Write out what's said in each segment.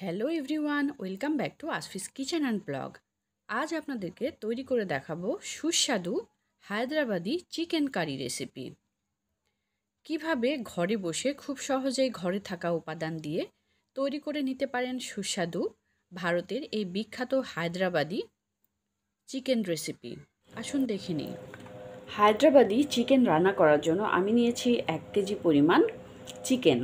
hello everyone welcome back to Ashfi's kitchen and blog আজ আপনাদেরকে তৈরি করে দেখাবো সুস্বাদু হায়দ্রাবাদি চিকেন কারি রেসিপি কিভাবে ঘরে বসে খুব সহজেই ঘরে থাকা উপাদান দিয়ে তৈরি করে নিতে পারেন সুস্বাদু ভারতের এই বিখ্যাত হায়দ্রাবাদি চিকেন রেসিপি আসুন দেখে নিই হায়দ্রাবাদি চিকেন রান্না করার জন্য আমি নিয়েছি এক কেজি পরিমাণ চিকেন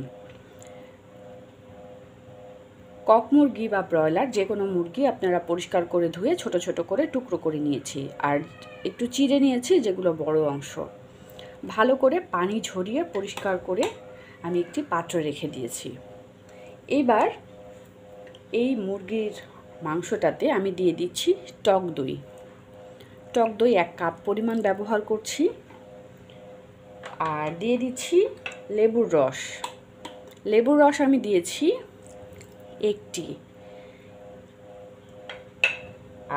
কক মুরগি বা ব্রয়লার যে কোনো মুরগি আপনারা পরিষ্কার করে ধুয়ে ছোট ছোট করে টুকরো করে নিয়েছি আর একটু চিড়ে নিয়েছি যেগুলো বড় অংশ ভালো করে পানি ঝরিয়ে পরিষ্কার করে আমি একটি পাত্র রেখে দিয়েছি এবার এই মুরগির মাংসটাতে আমি দিয়ে দিচ্ছি টক দই টক দই এক কাপ পরিমাণ ব্যবহার করছি আর দিয়ে দিচ্ছি লেবুর রস লেবুর রস আমি দিয়েছি একটি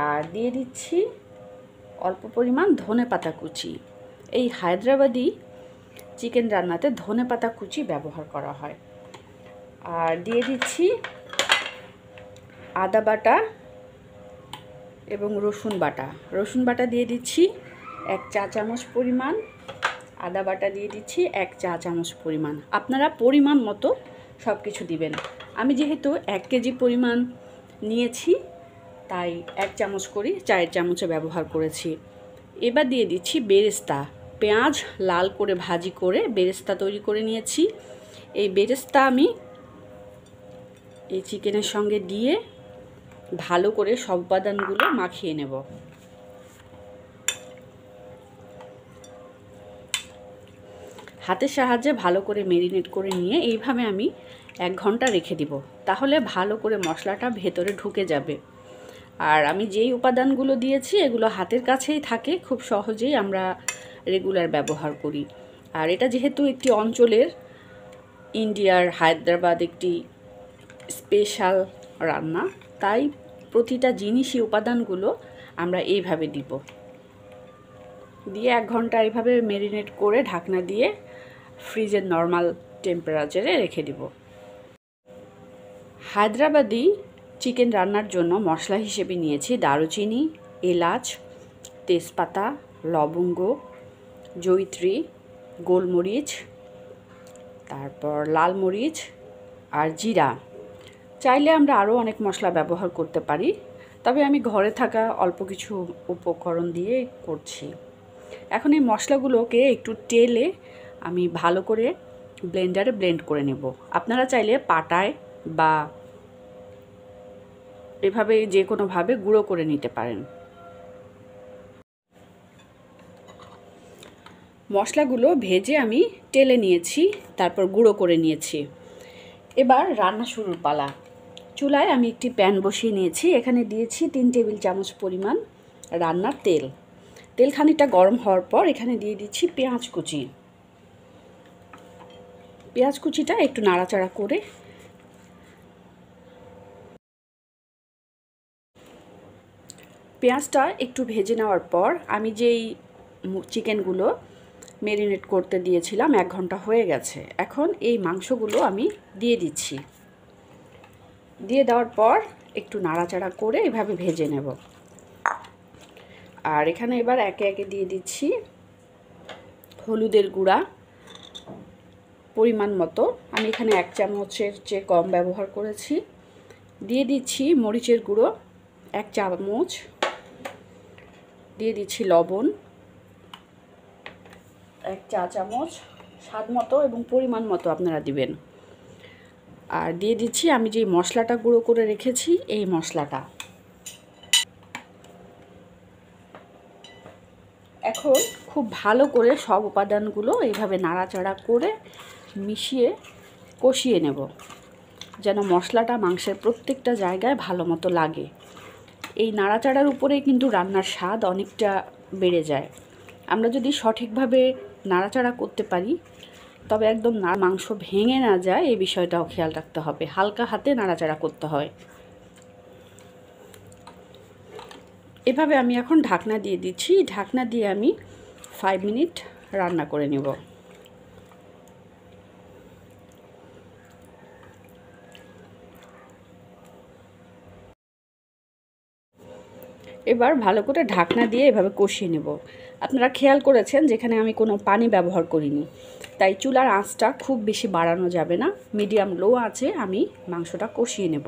আর দিয়ে দিচ্ছি অল্প পরিমাণ ধনে পাতা কুচি এই হায়দ্রাবাদি চিকেন রান্নাতে ধনে পাতা কুচি ব্যবহার করা হয় আর দিয়ে দিচ্ছি আদা বাটা এবং রসুন বাটা রসুন বাটা দিয়ে দিচ্ছি এক চা চামচ পরিমাণ আদা বাটা দিয়ে দিচ্ছি এক চা চামচ পরিমাণ আপনারা পরিমাণ মতো সব কিছু দিবেন আমি যেহেতু এক কেজি পরিমাণ নিয়েছি তাই এক চামচ করি চায়ের চামচে ব্যবহার করেছি এবার দিয়ে দিচ্ছি বেরেস্তা পেঁয়াজ লাল করে ভাজি করে বেরেস্তা তৈরি করে নিয়েছি এই বেরেস্তা আমি এই চিকেনের সঙ্গে দিয়ে ভালো করে সব উপাদানগুলো মাখিয়ে নেব হাতের সাহায্যে ভালো করে মেরিনেট করে নিয়ে এইভাবে আমি এক ঘন্টা রেখে দিব তাহলে ভালো করে মশলাটা ভেতরে ঢুকে যাবে আর আমি যেই উপাদানগুলো দিয়েছি এগুলো হাতের কাছেই থাকে খুব সহজেই আমরা রেগুলার ব্যবহার করি আর এটা যেহেতু একটি অঞ্চলের ইন্ডিয়ার হায়দ্রাবাদ একটি স্পেশাল রান্না তাই প্রতিটা জিনিসই উপাদানগুলো আমরা এইভাবে দিব দিয়ে এক ঘন্টা এইভাবে মেরিনেট করে ঢাকনা দিয়ে ফ্রিজের নর্মাল টেম্পারেচারে রেখে দিব হায়দ্রাবাদি চিকেন রান্নার জন্য মশলা হিসেবে নিয়েছি দারুচিনি এলাচ তেজপাতা লবঙ্গ জৈত্রী গোলমরিচ তারপর লাল মরিচ আর জিরা চাইলে আমরা আরও অনেক মশলা ব্যবহার করতে পারি তবে আমি ঘরে থাকা অল্প কিছু উপকরণ দিয়ে করছি এখন এই মশলাগুলোকে একটু টেলে আমি ভালো করে ব্লেন্ডারে ব্লেন্ড করে নেব আপনারা চাইলে পাটায় বা এভাবে যে কোনোভাবে গুঁড়ো করে নিতে পারেন মশলাগুলো ভেজে আমি টেলে নিয়েছি তারপর গুঁড়ো করে নিয়েছি এবার রান্না শুরুর পালা চুলায় আমি একটি প্যান বসিয়ে নিয়েছি এখানে দিয়েছি তিন টেবিল চামচ পরিমাণ রান্নার তেল তেল গরম হওয়ার পর এখানে দিয়ে দিচ্ছি পেঁয়াজ কুচি পেঁয়াজ কুচিটা একটু নাড়াচাড়া করে পেঁয়াজটা একটু ভেজে নেওয়ার পর আমি যেই চিকেনগুলো মেরিনেট করতে দিয়েছিলাম এক ঘন্টা হয়ে গেছে এখন এই মাংসগুলো আমি দিয়ে দিচ্ছি দিয়ে দেওয়ার পর একটু নাড়াচাড়া করে এভাবে ভেজে নেব আর এখানে এবার একে একে দিয়ে দিচ্ছি হলুদের গুঁড়া পরিমাণ মতো আমি এখানে এক চামচের চেয়ে কম ব্যবহার করেছি দিয়ে দিচ্ছি মরিচের গুঁড়ো এক চামচ দিয়ে দিচ্ছি লবণ এক চা চামচ স্বাদ মতো এবং পরিমাণ মতো আপনারা দিবেন আর দিয়ে দিচ্ছি আমি যে মশলাটা গুঁড়ো করে রেখেছি এই মশলাটা এখন খুব ভালো করে সব উপাদানগুলো এইভাবে নাড়াচাড়া করে মিশিয়ে কষিয়ে নেব যেন মশলাটা মাংসের প্রত্যেকটা জায়গায় ভালো মতো লাগে এই নাড়াচাড়ার উপরে কিন্তু রান্নার স্বাদ অনেকটা বেড়ে যায় আমরা যদি সঠিকভাবে নাড়াচাড়া করতে পারি তবে একদম না মাংস ভেঙে না যায় এই বিষয়টাও খেয়াল রাখতে হবে হালকা হাতে নাড়াচাড়া করতে হয় এভাবে আমি এখন ঢাকনা দিয়ে দিচ্ছি ঢাকনা দিয়ে আমি ফাইভ মিনিট রান্না করে নেব এবার ভালো করে ঢাকনা দিয়ে এভাবে কষিয়ে নেব আপনারা খেয়াল করেছেন যেখানে আমি কোনো পানি ব্যবহার করিনি তাই চুলার আঁচটা খুব বেশি বাড়ানো যাবে না মিডিয়াম লো আছে আমি মাংসটা কষিয়ে নেব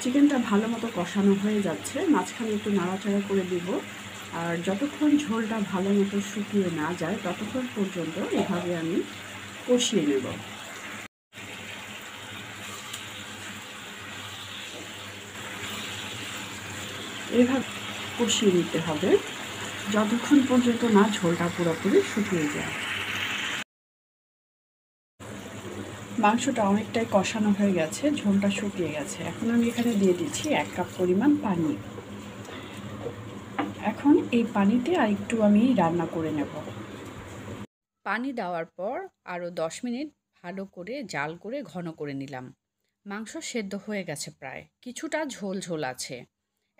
চিকেনটা ভালো মতো কষানো হয়ে যাচ্ছে মাঝখানে একটু নাড়াচাড়া করে দেব আর যতক্ষণ ঝোলটা ভালো মতো শুকিয়ে না যায় ততক্ষণ পর্যন্ত এভাবে আমি কষিয়ে নেব এভাবে কষিয়ে নিতে হবে যতক্ষণ পর্যন্ত না ঝোলটা পুরোপুরি শুকিয়ে যায় মাংসটা অনেকটাই কষানো হয়ে গেছে ঝোলটা শুকিয়ে গেছে এখন আমি এখানে দিয়ে দিচ্ছি এক কাপ পরিমাণ পানি এখন এই পানিতে আর একটু আমি রান্না করে নেব পানি দেওয়ার পর আরও দশ মিনিট ভালো করে জাল করে ঘন করে নিলাম মাংস সেদ্ধ হয়ে গেছে প্রায় কিছুটা ঝোল ঝোল আছে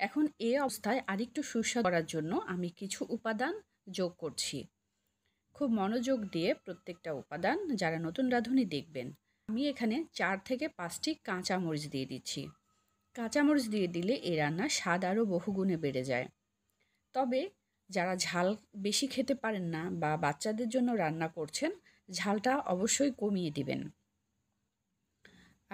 এখন এ অবস্থায় আরেকটু সুস্বাদু করার জন্য আমি কিছু উপাদান যোগ করছি খুব মনোযোগ দিয়ে প্রত্যেকটা উপাদান যারা নতুন রাঁধুনি দেখবেন আমি এখানে চার থেকে পাঁচটি কাঁচামরিচ দিয়ে দিচ্ছি কাঁচামরিচ দিয়ে দিলে এই রান্না স্বাদ আরও বহুগুণে বেড়ে যায় তবে যারা ঝাল বেশি খেতে পারেন না বা বাচ্চাদের জন্য রান্না করছেন ঝালটা অবশ্যই কমিয়ে দিবেন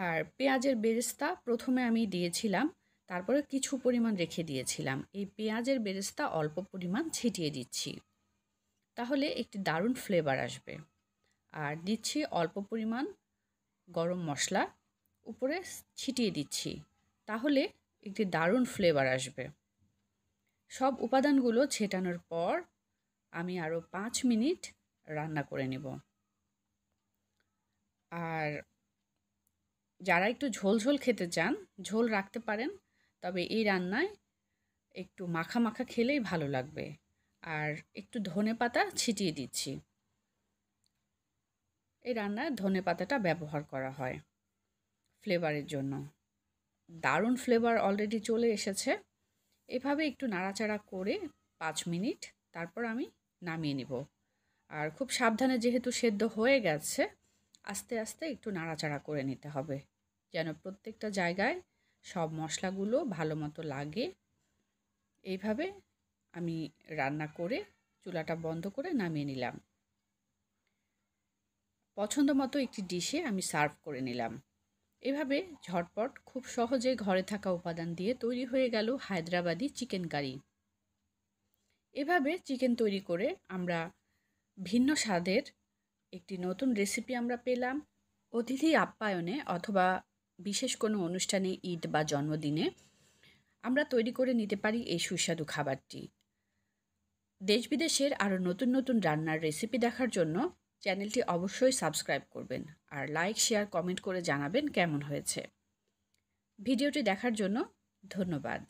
আর পেঁয়াজের বেরেস্তা প্রথমে আমি দিয়েছিলাম তারপরে কিছু পরিমাণ রেখে দিয়েছিলাম এই পেঁয়াজের বেরেস্তা অল্প পরিমাণ ছিটিয়ে দিচ্ছি তাহলে একটি দারুণ ফ্লেভার আসবে আর দিচ্ছি অল্প পরিমাণ গরম মশলা উপরে ছিটিয়ে দিচ্ছি তাহলে একটি দারুণ ফ্লেভার আসবে সব উপাদানগুলো ছেটানোর পর আমি আরও পাঁচ মিনিট রান্না করে নেব আর যারা একটু ঝোল ঝোল খেতে চান ঝোল রাখতে পারেন তবে এই রান্নায় একটু মাখা মাখা খেলেই ভালো লাগবে আর একটু ধনে পাতা ছিটিয়ে দিচ্ছি এই রান্নায় ধনে পাতাটা ব্যবহার করা হয় ফ্লেভারের জন্য দারুণ ফ্লেভার অলরেডি চলে এসেছে এভাবে একটু নাড়াচাড়া করে পাঁচ মিনিট তারপর আমি নামিয়ে নিব আর খুব সাবধানে যেহেতু সেদ্ধ হয়ে গেছে আস্তে আস্তে একটু নাড়াচাড়া করে নিতে হবে যেন প্রত্যেকটা জায়গায় সব মশলাগুলো ভালো মতো লাগে এইভাবে আমি রান্না করে চুলাটা বন্ধ করে নামিয়ে নিলাম পছন্দ মতো একটি ডিশে আমি সার্ভ করে নিলাম এভাবে ঝটপট খুব সহজে ঘরে থাকা উপাদান দিয়ে তৈরি হয়ে গেল হায়দ্রাবাদি চিকেন কারি এভাবে চিকেন তৈরি করে আমরা ভিন্ন স্বাদের একটি নতুন রেসিপি আমরা পেলাম অতিথি আপ্যায়নে অথবা বিশেষ কোনো অনুষ্ঠানে ঈদ বা জন্মদিনে আমরা তৈরি করে নিতে পারি এই সুস্বাদু খাবারটি দেশ বিদেশের আরও নতুন নতুন রান্নার রেসিপি দেখার জন্য চ্যানেলটি অবশ্যই সাবস্ক্রাইব করবেন আর লাইক শেয়ার কমেন্ট করে জানাবেন কেমন হয়েছে ভিডিওটি দেখার জন্য ধন্যবাদ